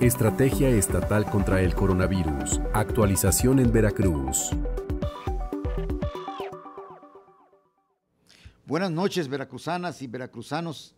Estrategia Estatal contra el Coronavirus. Actualización en Veracruz. Buenas noches, veracruzanas y veracruzanos.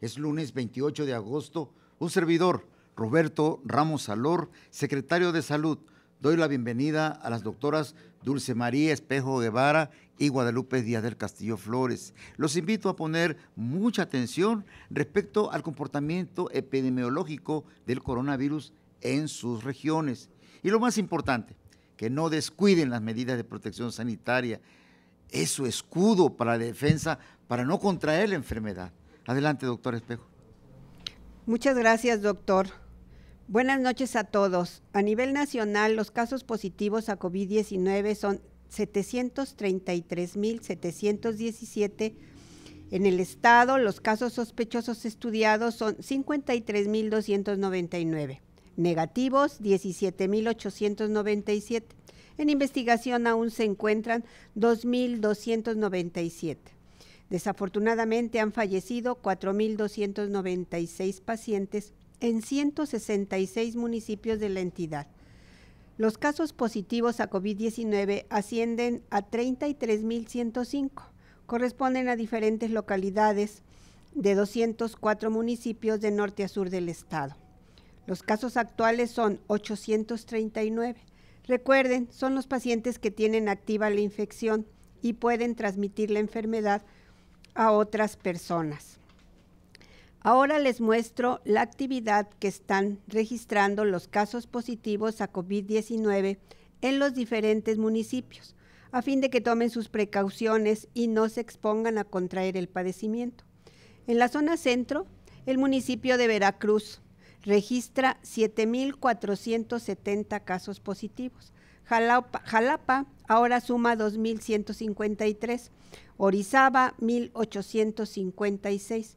Es lunes 28 de agosto. Un servidor, Roberto Ramos Salor, secretario de Salud. Doy la bienvenida a las doctoras Dulce María Espejo Guevara y Guadalupe Díaz del Castillo Flores. Los invito a poner mucha atención respecto al comportamiento epidemiológico del coronavirus en sus regiones. Y lo más importante, que no descuiden las medidas de protección sanitaria. Es su escudo para la defensa, para no contraer la enfermedad. Adelante, doctor Espejo. Muchas gracias, doctor. Buenas noches a todos. A nivel nacional, los casos positivos a COVID-19 son 733.717 en el estado. Los casos sospechosos estudiados son 53.299, negativos 17.897. En investigación aún se encuentran 2.297. Desafortunadamente han fallecido 4.296 pacientes en 166 municipios de la entidad. Los casos positivos a COVID-19 ascienden a 33.105. Corresponden a diferentes localidades de 204 municipios de norte a sur del estado. Los casos actuales son 839. Recuerden, son los pacientes que tienen activa la infección y pueden transmitir la enfermedad a otras personas. Ahora les muestro la actividad que están registrando los casos positivos a COVID-19 en los diferentes municipios, a fin de que tomen sus precauciones y no se expongan a contraer el padecimiento. En la zona centro, el municipio de Veracruz registra 7.470 casos positivos. Jalapa, ahora suma 2.153, Orizaba 1.856.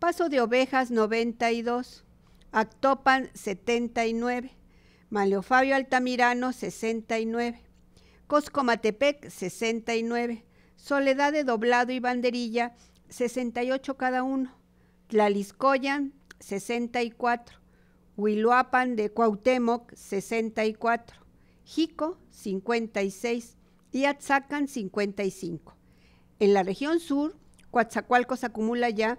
Paso de Ovejas 92, Actopan 79, Maleofabio Altamirano 69, Coscomatepec 69, Soledad de Doblado y Banderilla 68 cada uno, Tlaliscoyan 64, Huiluapan de Cuauhtémoc 64, Jico 56 y Atzacan 55. En la región sur, Coatzacoalcos acumula ya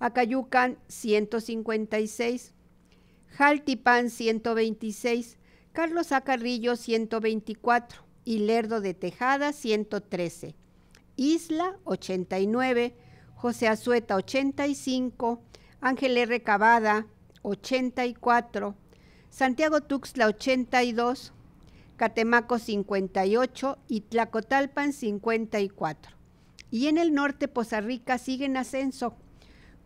Acayucan 156, Jaltipan 126, Carlos Acarrillo 124 y de Tejada 113, Isla 89, José Azueta 85, Ángel R. Cabada, 84, Santiago Tuxla, 82, Catemaco 58 y Tlacotalpan 54. Y en el norte Poza Rica sigue en ascenso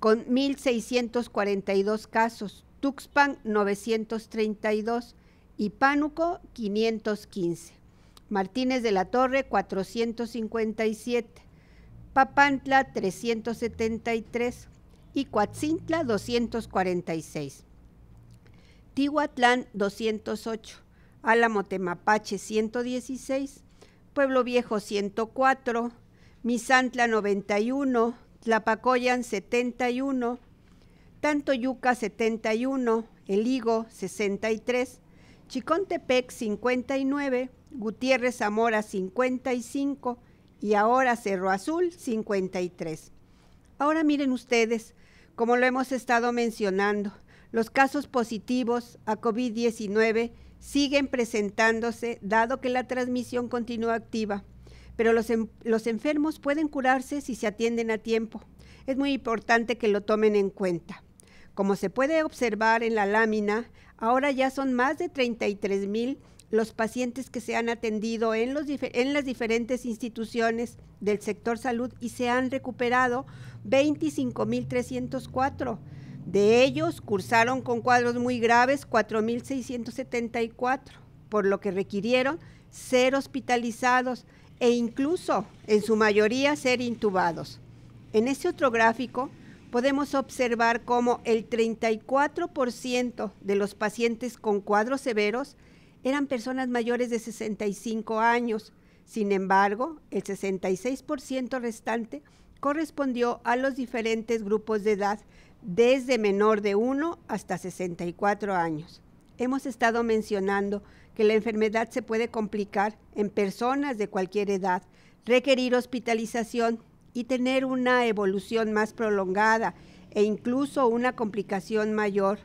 con 1.642 casos, Tuxpan 932 y Pánuco 515, Martínez de la Torre 457, Papantla 373 y Cuatzintla 246, Tihuatlán 208, Álamo Temapache 116, Pueblo Viejo 104, Misantla 91, Tlapacoyan 71, Tanto Yuca 71, El Higo 63, Chicontepec 59, Gutiérrez Zamora 55 y ahora Cerro Azul 53. Ahora miren ustedes, como lo hemos estado mencionando, los casos positivos a COVID-19 siguen presentándose dado que la transmisión continúa activa pero los, los enfermos pueden curarse si se atienden a tiempo. Es muy importante que lo tomen en cuenta. Como se puede observar en la lámina, ahora ya son más de 33 mil los pacientes que se han atendido en, los en, las diferentes instituciones del sector salud y se han recuperado 25.304. De ellos cursaron con cuadros muy graves 4.674, por lo que requirieron ser hospitalizados e incluso en su mayoría ser intubados. En ese otro gráfico podemos observar cómo el 34% de los pacientes con cuadros severos eran personas mayores de 65 años. Sin embargo, el 66% restante correspondió a los diferentes grupos de edad, desde menor de 1 hasta 64 años. Hemos estado mencionando que la enfermedad se puede complicar en personas de cualquier edad, requerir hospitalización y tener una evolución más prolongada e incluso una complicación mayor.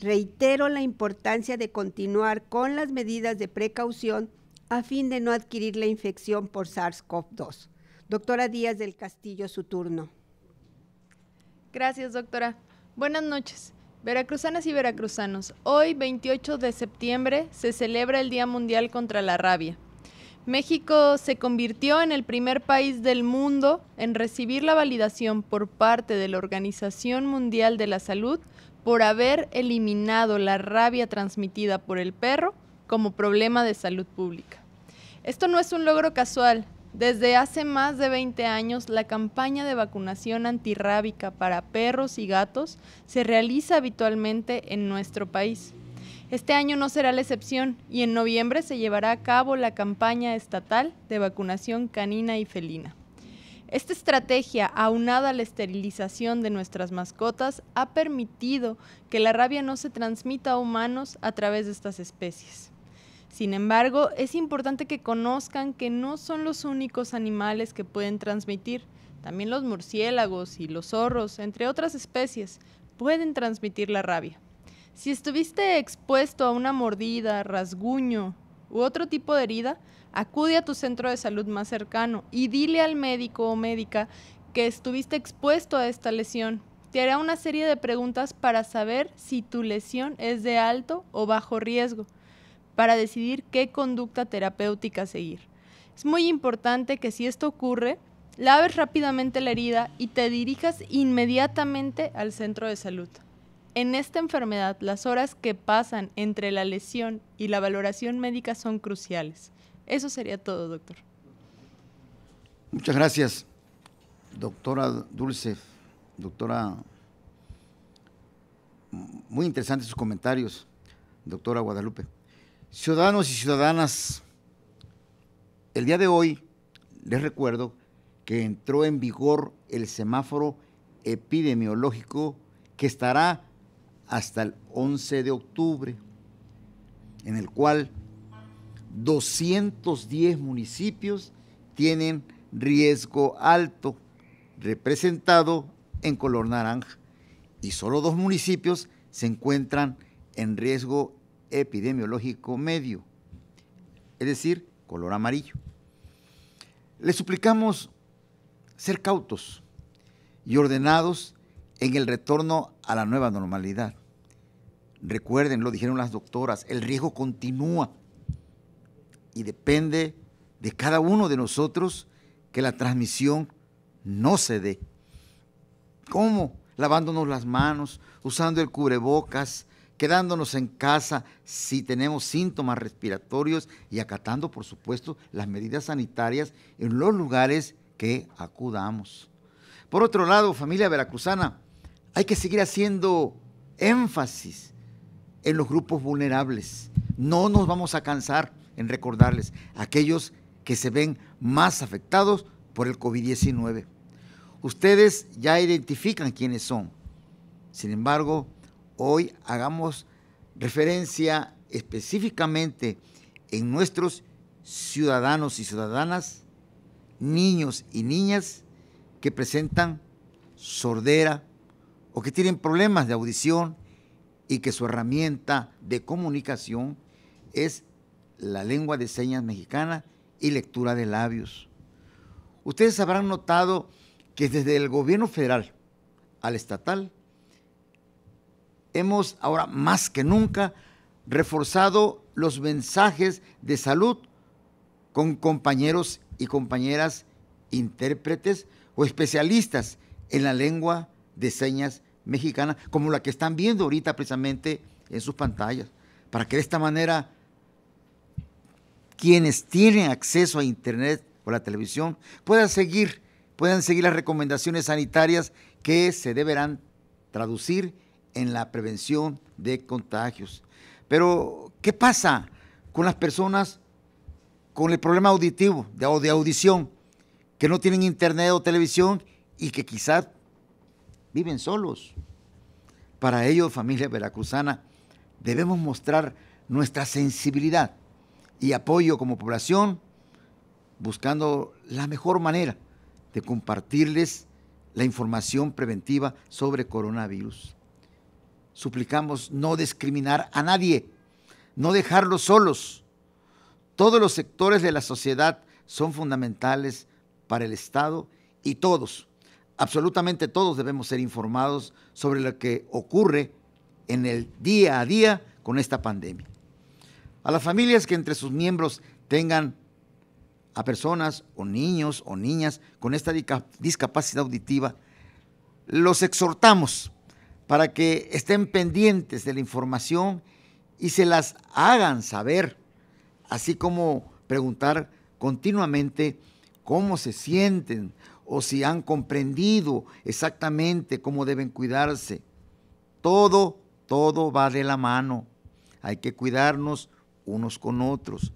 Reitero la importancia de continuar con las medidas de precaución a fin de no adquirir la infección por SARS-CoV-2. Doctora Díaz del Castillo, su turno. Gracias, doctora. Buenas noches. Veracruzanas y veracruzanos, hoy 28 de septiembre se celebra el Día Mundial contra la Rabia. México se convirtió en el primer país del mundo en recibir la validación por parte de la Organización Mundial de la Salud por haber eliminado la rabia transmitida por el perro como problema de salud pública. Esto no es un logro casual, desde hace más de 20 años, la campaña de vacunación antirrábica para perros y gatos se realiza habitualmente en nuestro país. Este año no será la excepción y en noviembre se llevará a cabo la campaña estatal de vacunación canina y felina. Esta estrategia, aunada a la esterilización de nuestras mascotas, ha permitido que la rabia no se transmita a humanos a través de estas especies. Sin embargo, es importante que conozcan que no son los únicos animales que pueden transmitir. También los murciélagos y los zorros, entre otras especies, pueden transmitir la rabia. Si estuviste expuesto a una mordida, rasguño u otro tipo de herida, acude a tu centro de salud más cercano y dile al médico o médica que estuviste expuesto a esta lesión. Te hará una serie de preguntas para saber si tu lesión es de alto o bajo riesgo para decidir qué conducta terapéutica seguir. Es muy importante que si esto ocurre, laves rápidamente la herida y te dirijas inmediatamente al centro de salud. En esta enfermedad, las horas que pasan entre la lesión y la valoración médica son cruciales. Eso sería todo, doctor. Muchas gracias, doctora Dulce, doctora... Muy interesantes sus comentarios, doctora Guadalupe. Ciudadanos y ciudadanas, el día de hoy les recuerdo que entró en vigor el semáforo epidemiológico que estará hasta el 11 de octubre, en el cual 210 municipios tienen riesgo alto, representado en color naranja, y solo dos municipios se encuentran en riesgo epidemiológico medio, es decir, color amarillo. Le suplicamos ser cautos y ordenados en el retorno a la nueva normalidad. Recuerden, lo dijeron las doctoras, el riesgo continúa y depende de cada uno de nosotros que la transmisión no se dé. ¿Cómo? Lavándonos las manos, usando el cubrebocas, quedándonos en casa si tenemos síntomas respiratorios y acatando, por supuesto, las medidas sanitarias en los lugares que acudamos. Por otro lado, familia veracruzana, hay que seguir haciendo énfasis en los grupos vulnerables. No nos vamos a cansar en recordarles a aquellos que se ven más afectados por el COVID-19. Ustedes ya identifican quiénes son. Sin embargo, hoy hagamos referencia específicamente en nuestros ciudadanos y ciudadanas, niños y niñas que presentan sordera o que tienen problemas de audición y que su herramienta de comunicación es la lengua de señas mexicana y lectura de labios. Ustedes habrán notado que desde el gobierno federal al estatal hemos ahora más que nunca reforzado los mensajes de salud con compañeros y compañeras intérpretes o especialistas en la lengua de señas mexicana, como la que están viendo ahorita precisamente en sus pantallas, para que de esta manera quienes tienen acceso a Internet o la televisión puedan seguir, puedan seguir las recomendaciones sanitarias que se deberán traducir en la prevención de contagios. Pero, ¿qué pasa con las personas con el problema auditivo de, o de audición, que no tienen internet o televisión y que quizás viven solos? Para ello, familia veracruzana, debemos mostrar nuestra sensibilidad y apoyo como población, buscando la mejor manera de compartirles la información preventiva sobre coronavirus suplicamos no discriminar a nadie, no dejarlos solos. Todos los sectores de la sociedad son fundamentales para el Estado y todos, absolutamente todos debemos ser informados sobre lo que ocurre en el día a día con esta pandemia. A las familias que entre sus miembros tengan a personas o niños o niñas con esta discapacidad auditiva, los exhortamos para que estén pendientes de la información y se las hagan saber, así como preguntar continuamente cómo se sienten o si han comprendido exactamente cómo deben cuidarse. Todo, todo va de la mano. Hay que cuidarnos unos con otros.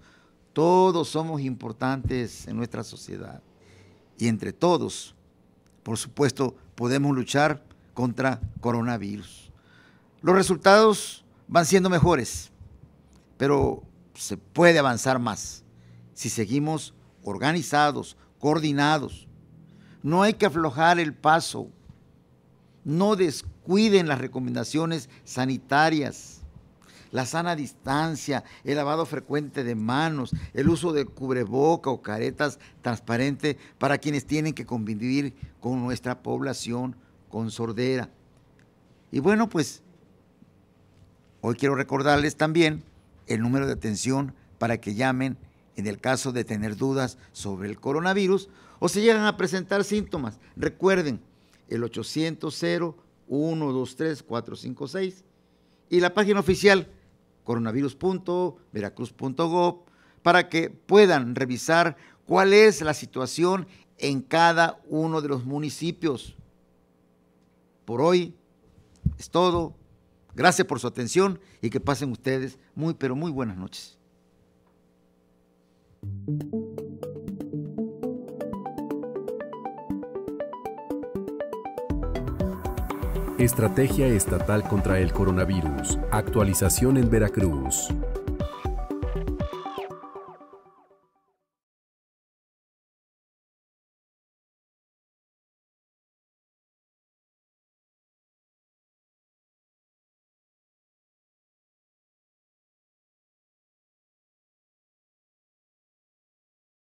Todos somos importantes en nuestra sociedad. Y entre todos, por supuesto, podemos luchar contra coronavirus. Los resultados van siendo mejores, pero se puede avanzar más si seguimos organizados, coordinados. No hay que aflojar el paso. No descuiden las recomendaciones sanitarias. La sana distancia, el lavado frecuente de manos, el uso de cubreboca o caretas transparentes para quienes tienen que convivir con nuestra población con sordera. Y bueno, pues hoy quiero recordarles también el número de atención para que llamen en el caso de tener dudas sobre el coronavirus o si llegan a presentar síntomas. Recuerden, el 800 123 456 y la página oficial coronavirus.veracruz.gov para que puedan revisar cuál es la situación en cada uno de los municipios. Por hoy es todo. Gracias por su atención y que pasen ustedes muy, pero muy buenas noches. Estrategia Estatal contra el Coronavirus. Actualización en Veracruz.